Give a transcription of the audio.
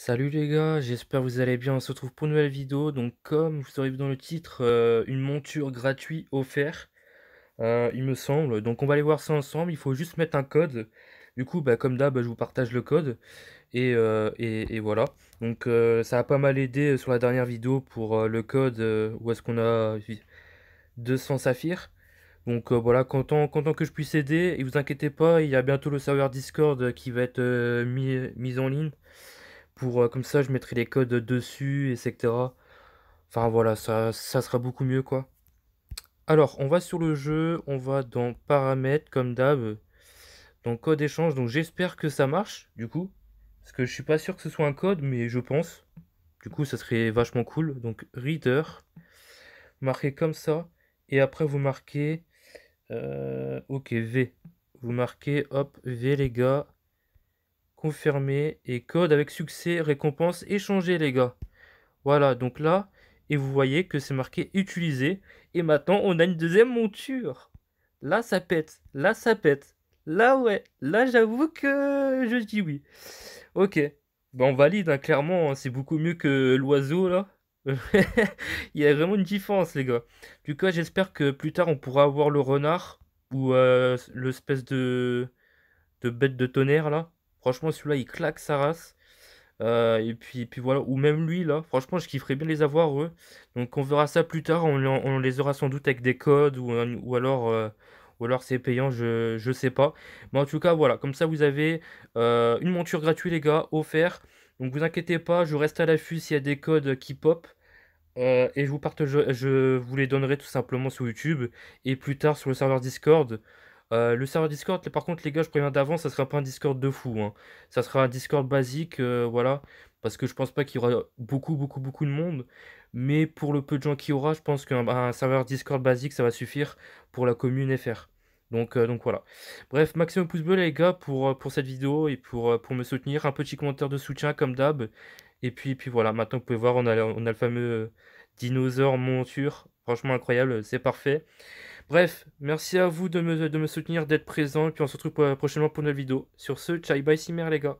Salut les gars, j'espère que vous allez bien, on se retrouve pour une nouvelle vidéo, donc comme vous aurez vu dans le titre, euh, une monture gratuite offerte, euh, il me semble, donc on va aller voir ça ensemble, il faut juste mettre un code, du coup bah, comme d'hab je vous partage le code, et, euh, voilà, donc ça a pas mal aidé sur la dernière vidéo pour le code, où est-ce qu'on a 200 saphirs, donc voilà, content, que je puisse aider. Et vous inquiétez pas, il y a bientôt le serveur Discord qui va être mis, en ligne pour euh, comme ça je mettrai les codes dessus, etc. Enfin voilà, ça, ça sera beaucoup mieux quoi. Alors, on va sur le jeu, on va dans paramètres comme d'hab, dans code échange. Donc j'espère que ça marche du coup, parce que je suis pas sûr que ce soit un code, mais je pense. Du coup, ça serait vachement cool. Donc reader, marquez comme ça, et après vous marquez, euh, ok V, vous marquez hop V les gars, confirmer et code avec succès, récompense échangée les gars. Voilà, donc là, et vous voyez que c'est marqué utilisé Et maintenant, on a une deuxième monture. Là, ça pète. Là, ça pète. Là, ouais. Là, j'avoue que je dis oui. Ok. Ben, on valide, hein, clairement. Hein, c'est beaucoup mieux que l'oiseau, là. Il y a vraiment une différence, les gars. Du coup, j'espère que plus tard, on pourra avoir le renard. Ou euh, l'espèce de... de bête de tonnerre, là. Franchement, celui-là, il claque sa race. Euh, et puis, puis voilà, ou même lui là, franchement, je kifferais bien les avoir eux. Donc on verra ça plus tard, on, les aura sans doute avec des codes ou, ou alors, euh, ou alors c'est payant, je, ne sais pas. Mais en tout cas, voilà, comme ça vous avez euh, une monture gratuite, les gars, Offert. Donc vous inquiétez pas, je reste à l'affût s'il y a des codes qui pop. et je vous, partage, je vous les donnerai tout simplement sur YouTube et plus tard sur le serveur Discord. Euh, le serveur Discord, par contre, les gars, je préviens d'avant, ça sera pas un Discord de fou. Hein. Ça sera un Discord basique, euh, voilà. Parce que je pense pas qu'il y aura beaucoup, beaucoup, beaucoup de monde. Mais pour le peu de gens qu'il y aura, je pense qu'un serveur Discord basique, ça va suffire pour la commune FR. Donc, euh, donc voilà. Bref, maximum pouce bleu les gars pour, pour cette vidéo et pour, pour me soutenir. Un petit commentaire de soutien comme d'hab. Et puis, puis voilà, maintenant vous pouvez voir, on a, on a le fameux dinosaure monture. Franchement incroyable, c'est parfait. Bref, merci à vous de me, soutenir, d'être présent, et puis on se retrouve euh, prochainement pour une nouvelle vidéo. Sur ce, ciao bye cimer les gars.